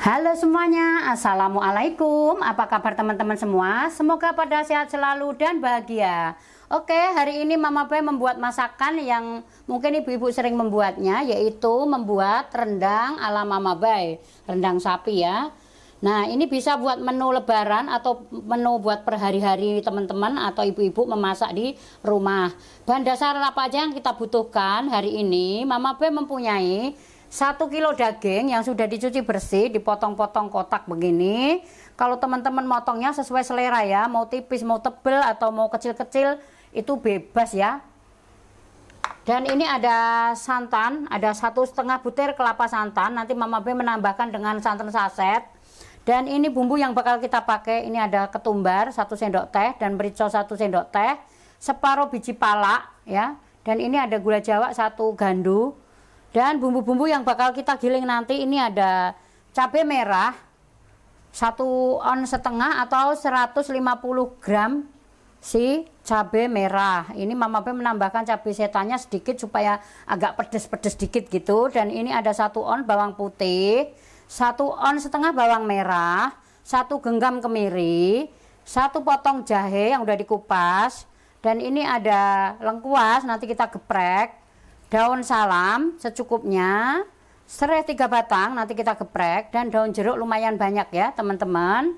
Halo semuanya, Assalamualaikum Apa kabar teman-teman semua? Semoga pada sehat selalu dan bahagia Oke, hari ini Mama Bay membuat masakan yang mungkin ibu-ibu sering membuatnya Yaitu membuat rendang ala Mama Bay Rendang sapi ya Nah, ini bisa buat menu lebaran atau menu buat per hari-hari teman-teman atau ibu-ibu memasak di rumah Bahan dasar apa aja yang kita butuhkan hari ini Mama Bay mempunyai satu kilo daging yang sudah dicuci bersih dipotong-potong kotak begini kalau teman-teman motongnya sesuai selera ya mau tipis mau tebel atau mau kecil-kecil itu bebas ya dan ini ada santan ada satu setengah butir kelapa santan nanti mama B menambahkan dengan santan saset dan ini bumbu yang bakal kita pakai ini ada ketumbar satu sendok teh dan merica satu sendok teh separuh biji pala ya dan ini ada gula jawa satu gandu dan bumbu-bumbu yang bakal kita giling nanti ini ada cabai merah satu on setengah atau 150 gram si cabai merah. Ini Mama B menambahkan cabai setannya sedikit supaya agak pedes-pedes sedikit gitu. Dan ini ada satu on bawang putih, satu on setengah bawang merah, satu genggam kemiri, satu potong jahe yang udah dikupas. Dan ini ada lengkuas nanti kita geprek daun salam secukupnya serai tiga batang nanti kita geprek dan daun jeruk lumayan banyak ya teman-teman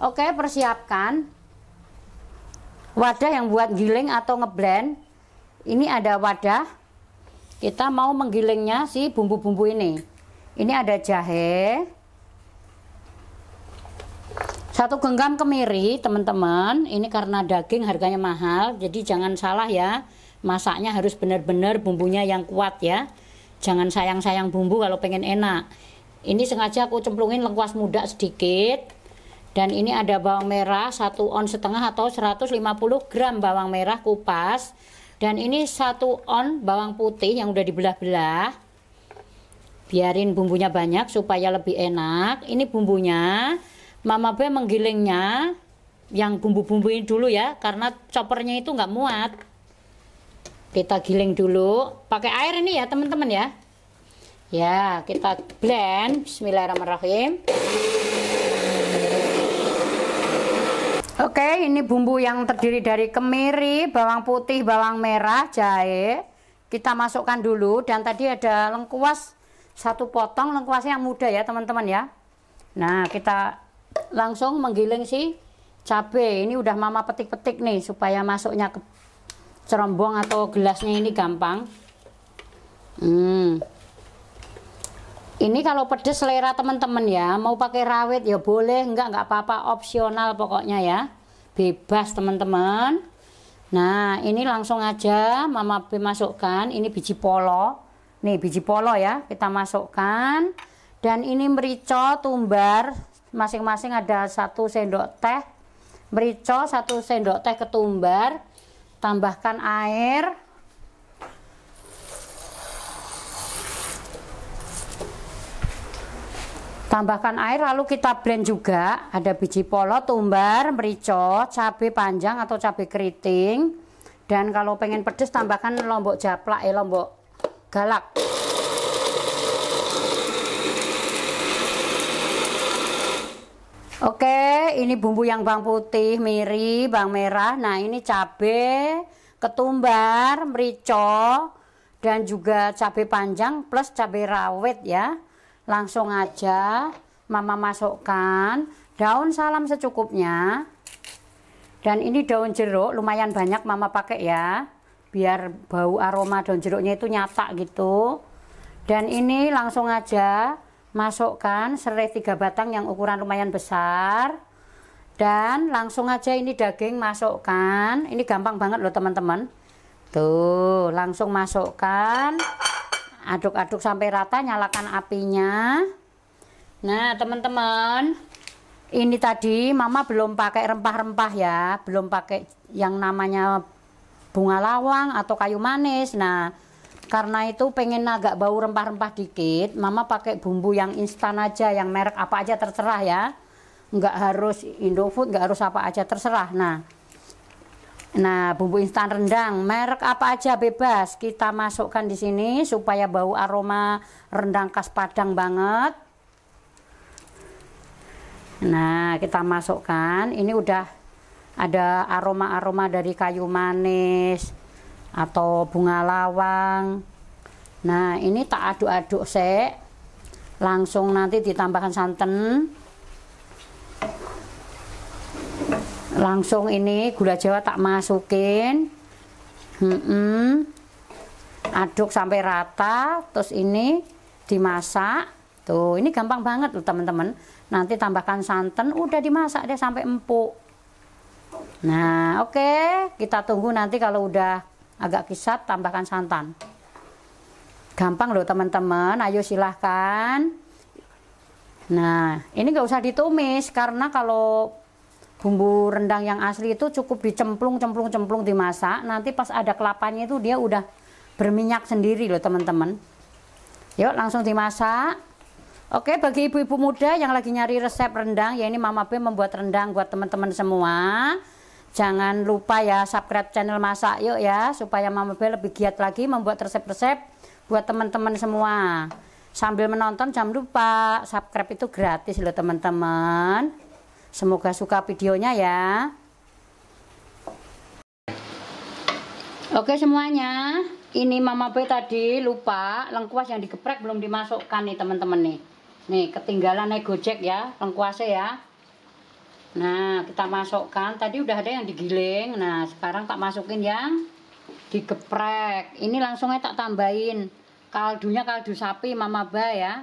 oke persiapkan wadah yang buat giling atau ngeblend ini ada wadah kita mau menggilingnya si bumbu-bumbu ini ini ada jahe satu genggam kemiri teman-teman ini karena daging harganya mahal jadi jangan salah ya masaknya harus benar-benar bumbunya yang kuat ya jangan sayang-sayang bumbu kalau pengen enak ini sengaja aku cemplungin lengkuas muda sedikit dan ini ada bawang merah 1 on setengah atau 150 gram bawang merah kupas dan ini 1 on bawang putih yang udah dibelah-belah biarin bumbunya banyak supaya lebih enak ini bumbunya mama B menggilingnya yang bumbu-bumbu ini dulu ya karena choppernya itu nggak muat kita giling dulu pakai air ini ya teman-teman ya ya kita blend bismillahirrahmanirrahim oke ini bumbu yang terdiri dari kemiri bawang putih bawang merah jahe kita masukkan dulu dan tadi ada lengkuas satu potong lengkuasnya yang muda ya teman-teman ya nah kita langsung menggiling si cabai ini udah mama petik-petik nih supaya masuknya ke cerombong atau gelasnya ini gampang hmm. ini kalau pedes selera teman-teman ya mau pakai rawit ya boleh enggak enggak apa-apa opsional pokoknya ya bebas teman-teman nah ini langsung aja mama B masukkan ini biji polo nih biji polo ya kita masukkan dan ini merica tumbar masing-masing ada satu sendok teh merica satu sendok teh ketumbar tambahkan air tambahkan air lalu kita blend juga ada biji polot, tumbar, merica, cabai panjang atau cabai keriting dan kalau pengen pedas tambahkan lombok japlak eh lombok galak Oke, ini bumbu yang bawang putih, miri, bawang merah. Nah, ini cabe, ketumbar, merica dan juga cabe panjang plus cabe rawit ya. Langsung aja mama masukkan daun salam secukupnya. Dan ini daun jeruk lumayan banyak mama pakai ya. Biar bau aroma daun jeruknya itu nyata gitu. Dan ini langsung aja masukkan serai tiga batang yang ukuran lumayan besar dan langsung aja ini daging masukkan ini gampang banget loh teman-teman tuh langsung masukkan aduk-aduk sampai rata nyalakan apinya nah teman-teman ini tadi mama belum pakai rempah-rempah ya belum pakai yang namanya bunga lawang atau kayu manis nah karena itu pengen agak bau rempah-rempah dikit mama pakai bumbu yang instan aja yang merek apa aja terserah ya nggak harus Indofood nggak harus apa aja terserah nah nah bumbu instan rendang merek apa aja bebas kita masukkan di sini supaya bau aroma rendang khas Padang banget nah kita masukkan ini udah ada aroma-aroma dari kayu manis atau bunga lawang. Nah, ini tak aduk-aduk sek. Langsung nanti ditambahkan santan. Langsung ini gula jawa tak masukin. Hmm -hmm. Aduk sampai rata, terus ini dimasak. Tuh, ini gampang banget loh teman-teman. Nanti tambahkan santan, udah dimasak deh sampai empuk. Nah, oke, okay. kita tunggu nanti kalau udah agak kisap tambahkan santan gampang loh teman-teman ayo silahkan nah ini gak usah ditumis karena kalau bumbu rendang yang asli itu cukup dicemplung cemplung cemplung dimasak nanti pas ada kelapanya itu dia udah berminyak sendiri loh teman-teman yuk langsung dimasak Oke, bagi ibu-ibu muda yang lagi nyari resep rendang, ya ini Mama B membuat rendang buat teman-teman semua. Jangan lupa ya subscribe channel Masak Yuk ya supaya Mama Bel lebih giat lagi membuat resep-resep buat teman-teman semua. Sambil menonton jangan lupa subscribe itu gratis loh teman-teman. Semoga suka videonya ya. Oke semuanya, ini Mama B tadi lupa lengkuas yang digeprek belum dimasukkan nih teman-teman nih. Nih ketinggalan nih Gojek ya, lengkuasnya ya. Nah, kita masukkan. Tadi udah ada yang digiling. Nah, sekarang tak masukin yang digeprek. Ini langsungnya tak tambahin kaldunya kaldu sapi Mama Ba ya.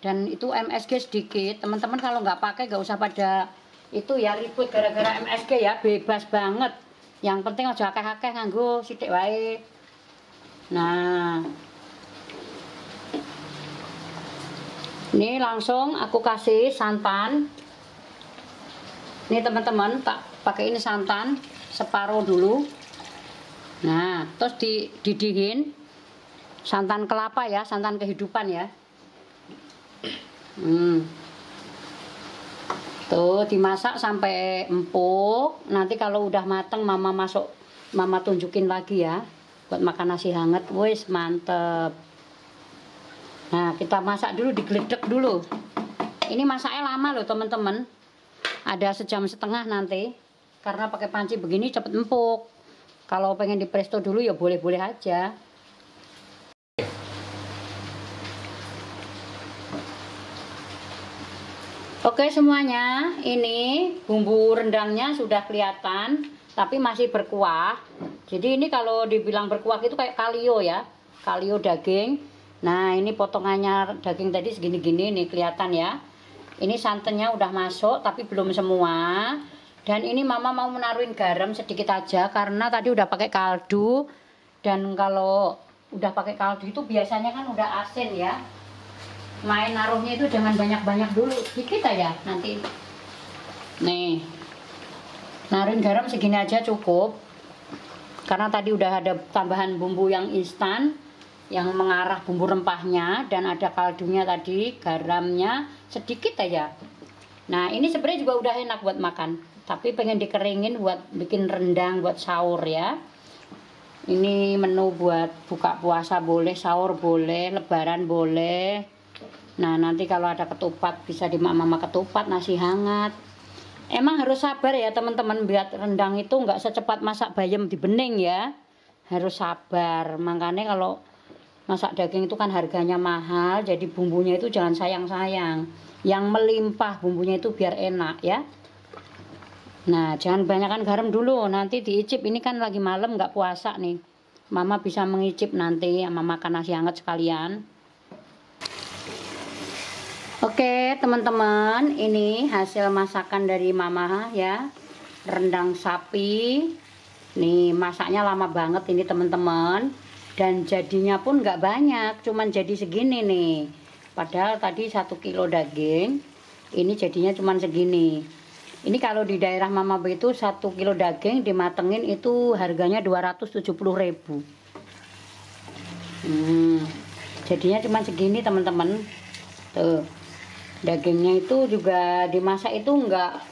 Dan itu MSG sedikit. Teman-teman kalau nggak pakai nggak usah pada itu ya ribut gara-gara MSG ya, bebas banget. Yang penting aja akeh-akeh nganggo sithik wae. Nah, ini langsung aku kasih santan ini teman-teman tak pakai ini santan separuh dulu nah terus didihin santan kelapa ya santan kehidupan ya hmm. tuh dimasak sampai empuk nanti kalau udah mateng mama masuk mama tunjukin lagi ya buat makan nasi hangat wis mantep nah kita masak dulu digeledek dulu ini masaknya lama loh teman-teman ada sejam setengah nanti karena pakai panci begini cepat empuk kalau pengen di presto dulu ya boleh-boleh aja oke semuanya ini bumbu rendangnya sudah kelihatan tapi masih berkuah jadi ini kalau dibilang berkuah itu kayak kalio ya kalio daging nah ini potongannya daging tadi segini-gini nih kelihatan ya ini santannya udah masuk tapi belum semua. Dan ini mama mau menaruhin garam sedikit aja karena tadi udah pakai kaldu dan kalau udah pakai kaldu itu biasanya kan udah asin ya. Main naruhnya itu jangan banyak-banyak dulu, sedikit aja nanti. Nih. Naruhin garam segini aja cukup. Karena tadi udah ada tambahan bumbu yang instan yang mengarah bumbu rempahnya dan ada kaldunya tadi, garamnya sedikit aja. Nah, ini sebenarnya juga udah enak buat makan, tapi pengen dikeringin buat bikin rendang buat sahur ya. Ini menu buat buka puasa boleh, sahur boleh, lebaran boleh. Nah, nanti kalau ada ketupat bisa dimak-mama ketupat, nasi hangat. Emang harus sabar ya teman-teman biar rendang itu nggak secepat masak bayam di bening ya. Harus sabar. Makanya kalau masak daging itu kan harganya mahal, jadi bumbunya itu jangan sayang-sayang. Yang melimpah bumbunya itu biar enak ya. Nah, jangan banyakkan garam dulu, nanti diicip. Ini kan lagi malam nggak puasa nih. Mama bisa mengicip nanti sama makan nasi hangat sekalian. Oke, teman-teman, ini hasil masakan dari Mama ya. Rendang sapi. Nih, masaknya lama banget ini, teman-teman dan jadinya pun nggak banyak cuman jadi segini nih padahal tadi satu kilo daging ini jadinya cuman segini ini kalau di daerah Mama B itu satu kilo daging dimatengin itu harganya 270 ribu hmm, jadinya cuman segini teman-teman tuh dagingnya itu juga dimasak itu enggak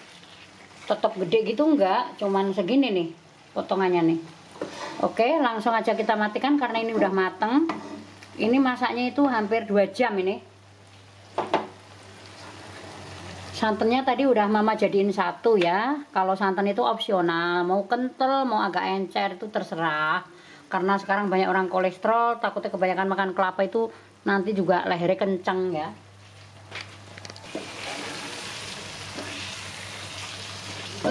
tetap gede gitu enggak cuman segini nih potongannya nih Oke, langsung aja kita matikan karena ini udah mateng. Ini masaknya itu hampir 2 jam ini. Santannya tadi udah mama jadiin satu ya. Kalau santan itu opsional, mau kental, mau agak encer itu terserah. Karena sekarang banyak orang kolesterol, takutnya kebanyakan makan kelapa itu nanti juga lehernya kenceng ya.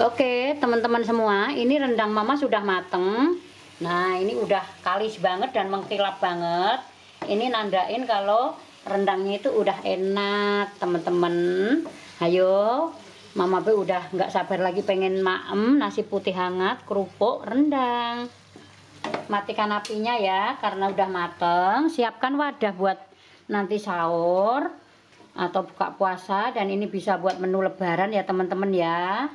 Oke, teman-teman semua, ini rendang mama sudah mateng. Nah ini udah kalis banget dan mengkilap banget. Ini nandain kalau rendangnya itu udah enak teman-teman. Ayo, Mama B udah nggak sabar lagi pengen maem nasi putih hangat kerupuk rendang. Matikan apinya ya karena udah mateng. Siapkan wadah buat nanti sahur atau buka puasa dan ini bisa buat menu lebaran ya teman-teman ya.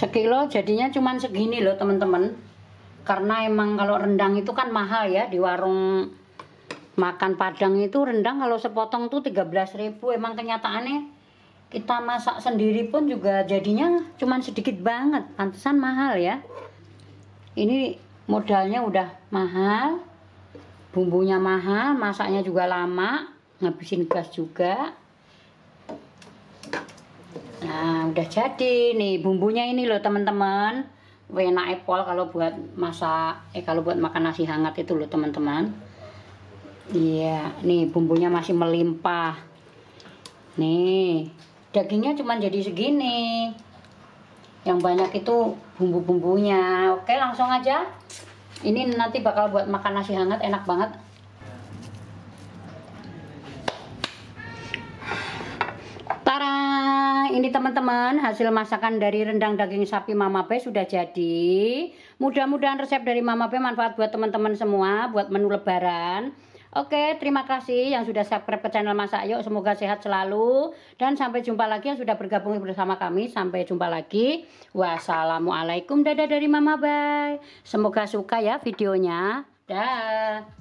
sekilo jadinya cuman segini loh teman-teman karena emang kalau rendang itu kan mahal ya di warung makan padang itu rendang kalau sepotong tuh ribu emang kenyataannya kita masak sendiri pun juga jadinya cuman sedikit banget pantesan mahal ya ini modalnya udah mahal bumbunya mahal masaknya juga lama ngabisin gas juga Nah, udah jadi nih bumbunya ini loh teman-teman. Enak epol kalau buat masak, eh kalau buat makan nasi hangat itu loh teman-teman. Iya, nih bumbunya masih melimpah. Nih, dagingnya cuma jadi segini. Yang banyak itu bumbu-bumbunya. Oke, langsung aja. Ini nanti bakal buat makan nasi hangat enak banget. Tara, ini teman-teman hasil masakan dari rendang daging sapi Mama P sudah jadi. Mudah-mudahan resep dari Mama P manfaat buat teman-teman semua buat menu lebaran. Oke, terima kasih yang sudah subscribe ke channel Masak Yuk. Semoga sehat selalu dan sampai jumpa lagi yang sudah bergabung bersama kami. Sampai jumpa lagi. Wassalamualaikum dadah dari Mama Bay. Semoga suka ya videonya. Dah.